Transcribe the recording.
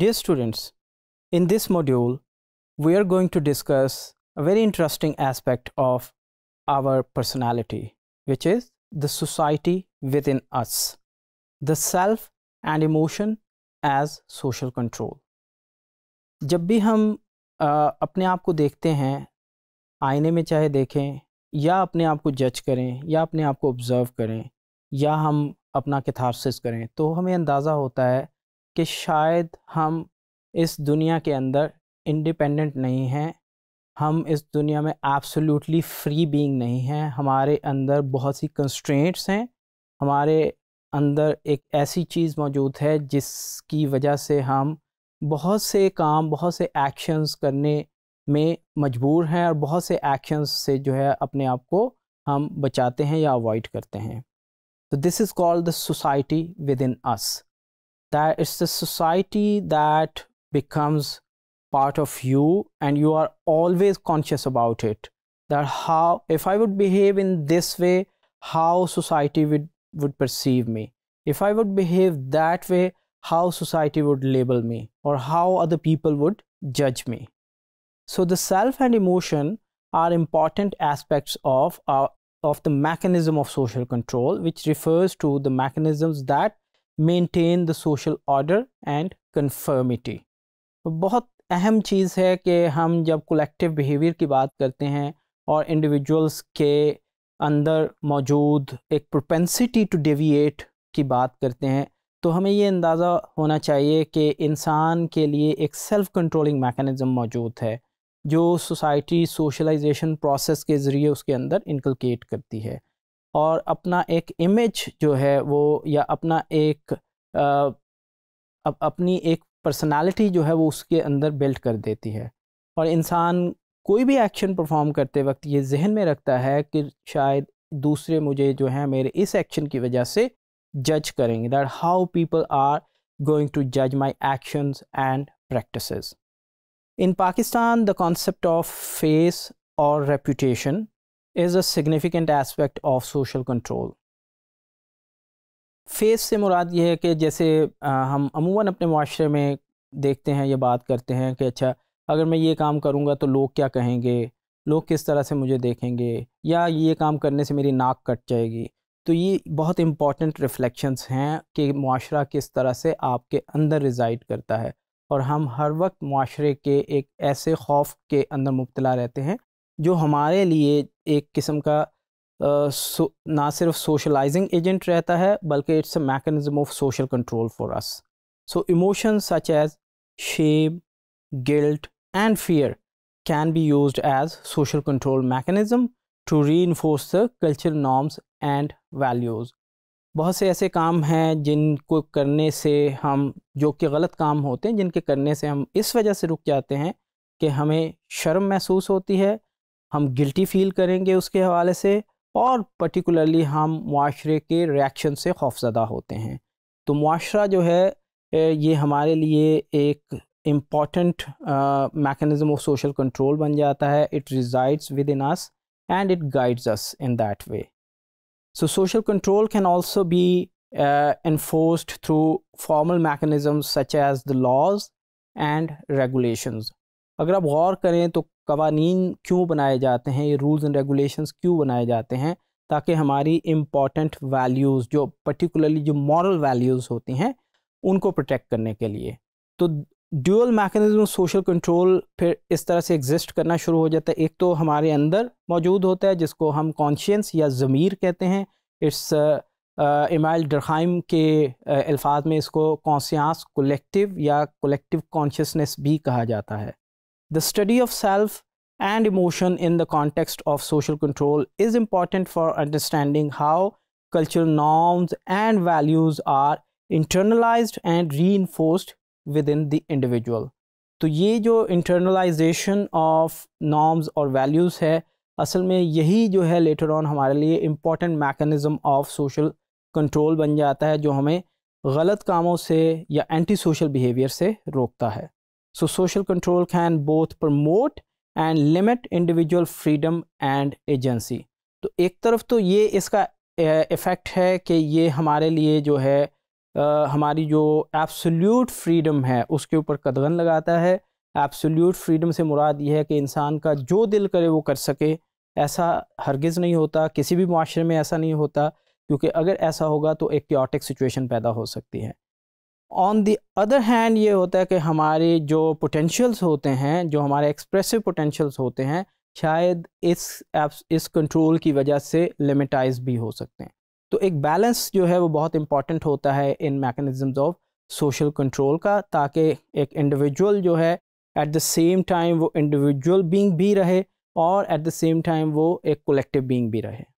Dear students, in this module, we are going to discuss a very interesting aspect of our personality, which is the society within us, the self and emotion as social control. जब भी हम आ, अपने आप को देखते हैं आईने में चाहे देखें या अपने आप को जज करें या अपने आप को ऑब्ज़र्व करें या हम अपना किथारसिस करें तो हमें अंदाज़ा होता है कि शायद हम इस दुनिया के अंदर इंडिपेंडेंट नहीं हैं हम इस दुनिया में एब्सोल्युटली फ्री बीइंग नहीं हैं हमारे अंदर बहुत सी कंस्ट्रेंट्स हैं हमारे अंदर एक ऐसी चीज़ मौजूद है जिसकी वजह से हम बहुत से काम बहुत से एक्शंस करने में मजबूर हैं और बहुत से एक्शंस से जो है अपने आप को हम बचाते हैं या अवॉइड करते हैं तो this is called the society within us that it's the society that becomes part of you and you are always conscious about it that how if i would behave in this way how society would would perceive me if i would behave that way how society would label me or how other people would judge me so the self and emotion are important aspects of our, uh, of the mechanism of social control which refers to the mechanisms that maintain the social order and conformity बहुत अहम चीज़ है कि हम जब collective behaviour की बात करते हैं और इंडिविजुअल्स के अंदर मौजूद एक प्रोपेंसिटी टू डेविएट की बात करते हैं तो हमें ये अंदाज़ा होना चाहिए कि इंसान के लिए एक सेल्फ़ कंट्रोलिंग मैकेनिज़्म मौजूद है जो सोसाइटी सोशलाइजेशन प्रोसेस के ज़रिए उसके अंदर इनकलकेट करती है और अपना एक इमेज जो है वो या अपना एक आ, अप, अपनी एक पर्सनालिटी जो है वो उसके अंदर बिल्ट कर देती है और इंसान कोई भी एक्शन परफॉर्म करते वक्त ये जहन में रखता है कि शायद दूसरे मुझे जो है मेरे इस एक्शन की वजह से जज करेंगे that how people are going to जज my actions and practices in Pakistan the concept of face और reputation is a significant aspect of social control. Face से मुराद ये है कि जैसे आ, हम अमूमन अपने माशरे में देखते हैं या बात करते हैं कि अच्छा अगर मैं ये काम करूँगा तो लोग क्या कहेंगे लोग किस तरह से मुझे देखेंगे या ये काम करने से मेरी नाक कट जाएगी तो ये बहुत इम्पॉर्टेंट रिफ्लेक्शंस हैं कि माशरा किस तरह से आपके अंदर रिजाइड करता है और हम हर वक्त माशरे के एक ऐसे खौफ के अंदर मुबतला रहते हैं जो हमारे लिए एक किस्म का आ, सो, ना सिर्फ सोशलाइजिंग एजेंट रहता है बल्कि it's a mechanism of social control for us so emotions such as shame guilt and fear be use as social control mechanism to reinforce the culture norms and values बहुत से ऐसे काम हैं जिनको करने से हम जो कि गलत काम होते हैं जिनके करने से हम इस वजह से रुक जाते हैं कि हमें शर्म महसूस होती है हम गिल्टी फील करेंगे उसके हवाले से और पर्टिकुलरली हम माशरे के रिएक्शन से खौफजदा होते हैं तो माशरा जो है ये हमारे लिए एक important mechanism of social control बन जाता है it resides within us and it guides us in that way so social control can also be enforced through formal mechanism such as the laws and regulations अगर आप गौर करें तो Cavani क्यों बनाए जाते हैं ये रूल्स एंड रेगुलेशंस क्यों बनाए जाते हैं ताकि हमारी इम्पॉर्टेंट वैल्यूज़ जो पर्टिकुलरली जो मॉरल वैल्यूज़ होती हैं उनको प्रोटेक्ट करने के लिए तो ड्यूअल मैकेनिज्म सोशल कंट्रोल फिर इस तरह से एग्जिस्ट करना शुरू हो जाता है एक तो हमारे अंदर मौजूद होता है जिसको हम कॉन्शियंस या ज़मीर कहते हैं इट्स इमाइल डरखाइम के अल्फाज में इसको कॉन्सियास कोलेक्टिव या कोलेक्टिव कॉन्शियसनेस भी कहा जाता है The study of self and emotion in the context of social control is important for understanding how cultural norms and values are internalized and reinforced within the individual. तो ये जो internalization of norms और values है असल में यही जो है लेटर ऑन हमारे लिए important mechanism of social control बन जाता है जो हमें गलत कामों से या एंटी सोशल बिहेवियर से रोकता है so social control can both promote and limit individual freedom and agency तो एक तरफ तो ये इसका इफ़ेक्ट है कि ये हमारे लिए जो है आ, हमारी जो एब्सोल्यूट फ्रीडम है उसके ऊपर कदगन लगाता है एब्सोल्यूट फ्रीडम से मुराद ये है कि इंसान का जो दिल करे वो कर सके ऐसा हरगिज़ नहीं होता किसी भी माशरे में ऐसा नहीं होता क्योंकि अगर ऐसा होगा तो एक क्योटिक सिचुएशन पैदा हो सकती है ऑन दी अदर हैंड ये होता है कि हमारे जो पोटेंशियल्स होते हैं जो हमारे एक्सप्रेसिव पोटेंशियल्स होते हैं शायद इस एप्स इस कंट्रोल की वजह से लिमिटाइज भी हो सकते हैं तो एक बैलेंस जो है वो बहुत इंपॉर्टेंट होता है इन मैकेनिज़म्स ऑफ सोशल कंट्रोल का ताकि एक इंडिविजुअल जो है एट द सेम टाइम वो इंडिविजुअल बींग भी रहे और एट द सेम टाइम वो एक कोलेक्टिव बींग भी रहे